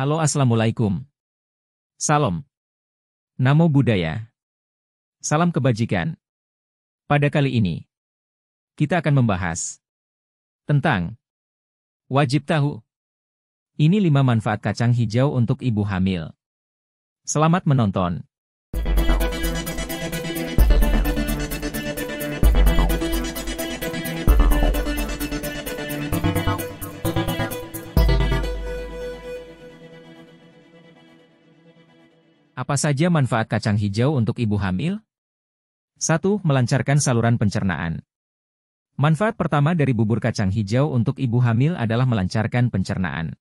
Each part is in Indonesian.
Halo Assalamualaikum. Salam. Namo Buddhaya. Salam kebajikan. Pada kali ini, kita akan membahas tentang wajib tahu. Ini lima manfaat kacang hijau untuk ibu hamil. Selamat menonton. Apa saja manfaat kacang hijau untuk ibu hamil? 1. Melancarkan saluran pencernaan. Manfaat pertama dari bubur kacang hijau untuk ibu hamil adalah melancarkan pencernaan.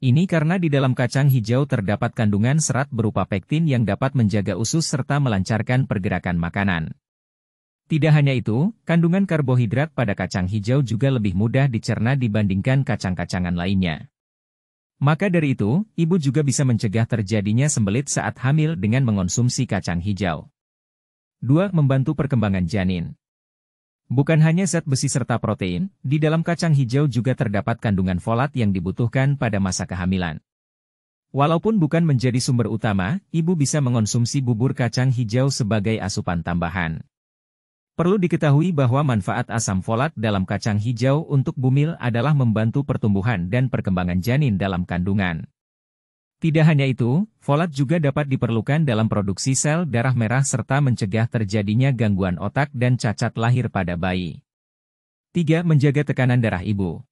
Ini karena di dalam kacang hijau terdapat kandungan serat berupa pektin yang dapat menjaga usus serta melancarkan pergerakan makanan. Tidak hanya itu, kandungan karbohidrat pada kacang hijau juga lebih mudah dicerna dibandingkan kacang-kacangan lainnya. Maka dari itu, ibu juga bisa mencegah terjadinya sembelit saat hamil dengan mengonsumsi kacang hijau. 2. Membantu perkembangan janin. Bukan hanya zat besi serta protein, di dalam kacang hijau juga terdapat kandungan folat yang dibutuhkan pada masa kehamilan. Walaupun bukan menjadi sumber utama, ibu bisa mengonsumsi bubur kacang hijau sebagai asupan tambahan. Perlu diketahui bahwa manfaat asam folat dalam kacang hijau untuk bumil adalah membantu pertumbuhan dan perkembangan janin dalam kandungan. Tidak hanya itu, folat juga dapat diperlukan dalam produksi sel darah merah serta mencegah terjadinya gangguan otak dan cacat lahir pada bayi. 3. Menjaga tekanan darah ibu.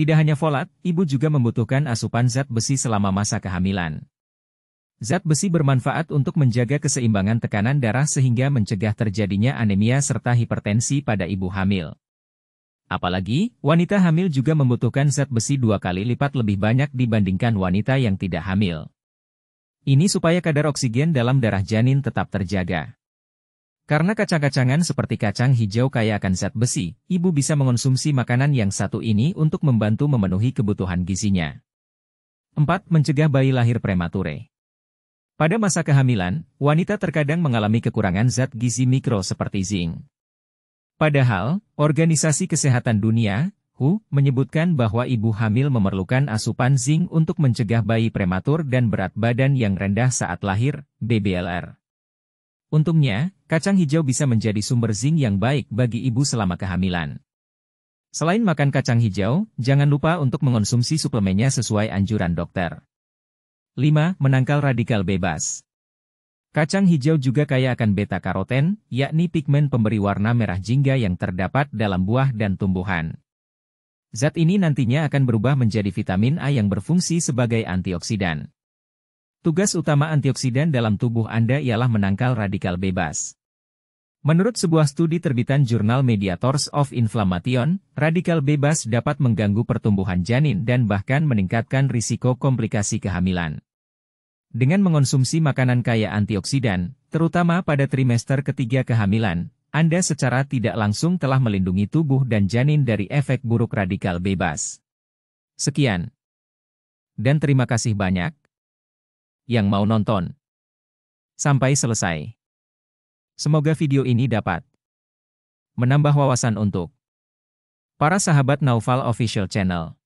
Tidak hanya folat, ibu juga membutuhkan asupan zat besi selama masa kehamilan. Zat besi bermanfaat untuk menjaga keseimbangan tekanan darah sehingga mencegah terjadinya anemia serta hipertensi pada ibu hamil. Apalagi, wanita hamil juga membutuhkan zat besi dua kali lipat lebih banyak dibandingkan wanita yang tidak hamil. Ini supaya kadar oksigen dalam darah janin tetap terjaga. Karena kacang-kacangan seperti kacang hijau kaya akan zat besi, ibu bisa mengonsumsi makanan yang satu ini untuk membantu memenuhi kebutuhan gizinya. 4. Mencegah bayi lahir premature pada masa kehamilan, wanita terkadang mengalami kekurangan zat gizi mikro seperti zinc. Padahal, Organisasi Kesehatan Dunia, WHO, menyebutkan bahwa ibu hamil memerlukan asupan zinc untuk mencegah bayi prematur dan berat badan yang rendah saat lahir, BBLR. Untungnya, kacang hijau bisa menjadi sumber zinc yang baik bagi ibu selama kehamilan. Selain makan kacang hijau, jangan lupa untuk mengonsumsi suplemennya sesuai anjuran dokter. 5. Menangkal radikal bebas. Kacang hijau juga kaya akan beta-karoten, yakni pigmen pemberi warna merah jingga yang terdapat dalam buah dan tumbuhan. Zat ini nantinya akan berubah menjadi vitamin A yang berfungsi sebagai antioksidan. Tugas utama antioksidan dalam tubuh Anda ialah menangkal radikal bebas. Menurut sebuah studi terbitan jurnal Mediators of Inflammation, radikal bebas dapat mengganggu pertumbuhan janin dan bahkan meningkatkan risiko komplikasi kehamilan. Dengan mengonsumsi makanan kaya antioksidan, terutama pada trimester ketiga kehamilan, Anda secara tidak langsung telah melindungi tubuh dan janin dari efek buruk radikal bebas. Sekian. Dan terima kasih banyak yang mau nonton. Sampai selesai. Semoga video ini dapat menambah wawasan untuk para sahabat Naufal Official Channel.